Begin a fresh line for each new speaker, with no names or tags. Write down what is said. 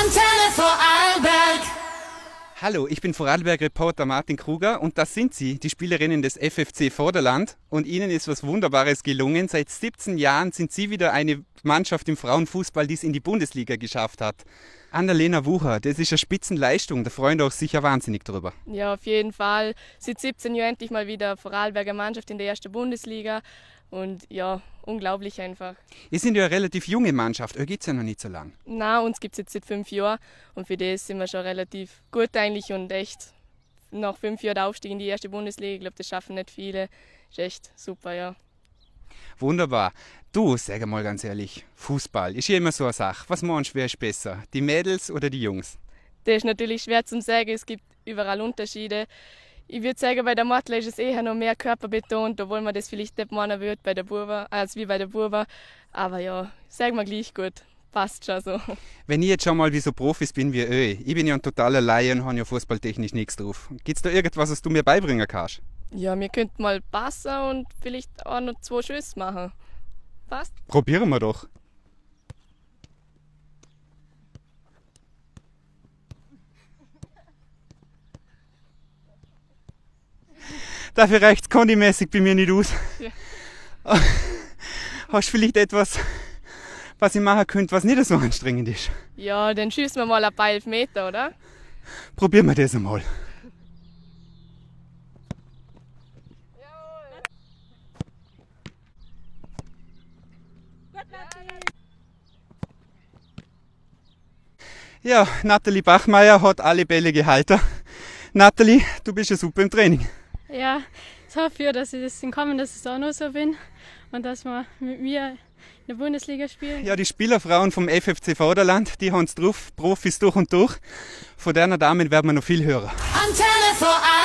Antenne Vorarlberg.
Hallo, ich bin Vorarlberg-Reporter Martin Kruger und das sind Sie, die Spielerinnen des FFC Vorderland. Und Ihnen ist was Wunderbares gelungen. Seit 17 Jahren sind Sie wieder eine Mannschaft im Frauenfußball, die es in die Bundesliga geschafft hat. Annalena Wucher, das ist eine Spitzenleistung, da freuen wir uns sicher wahnsinnig drüber.
Ja, auf jeden Fall. Seit 17 Jahren endlich mal wieder Vorarlberger Mannschaft in der ersten Bundesliga. Und ja, unglaublich einfach.
Ihr seid ja eine relativ junge Mannschaft, euch gibt es ja noch nicht so lange.
Na, uns gibt es jetzt seit fünf Jahren und für das sind wir schon relativ gut eigentlich und echt nach fünf Jahren der Aufstieg in die erste Bundesliga, ich glaube, das schaffen nicht viele. Ist echt super, ja.
Wunderbar. Du, sag mal ganz ehrlich, Fußball ist ja immer so eine Sache. Was meinst du, wer ist besser, die Mädels oder die Jungs?
Das ist natürlich schwer zu sagen, es gibt überall Unterschiede. Ich würde sagen, bei der Mädchen ist es eher noch mehr körperbetont, obwohl man das vielleicht nicht meinen würde bei der Burba, als wie bei der Burba. Aber ja, sagen wir gleich gut. Passt schon so.
Wenn ich jetzt schon mal wie so Profis bin wie Öl, ich bin ja ein totaler Laien, und habe ja fußballtechnisch nichts drauf. Gibt es da irgendwas, was du mir beibringen kannst?
Ja, wir könnten mal passen und vielleicht auch noch zwei Schüsse machen. Passt?
Probieren wir doch. dafür reicht es kondimäßig bei mir nicht aus. Ja. Hast du vielleicht etwas, was ich machen könnte, was nicht so anstrengend ist?
Ja, dann schießen wir mal ein paar Elfmeter, oder?
Probieren wir das einmal. Ja, Nathalie Bachmeier hat alle Bälle gehalten. Nathalie, du bist ja super im Training
ja, ich hoffe, dass ich das in kommender Saison noch so bin und dass wir mit mir in der Bundesliga spielen.
Ja, die Spielerfrauen vom FFC Vorderland, die haben es drauf, Profis durch und durch. Von deren Damen werden wir noch viel hören.
Antenne vor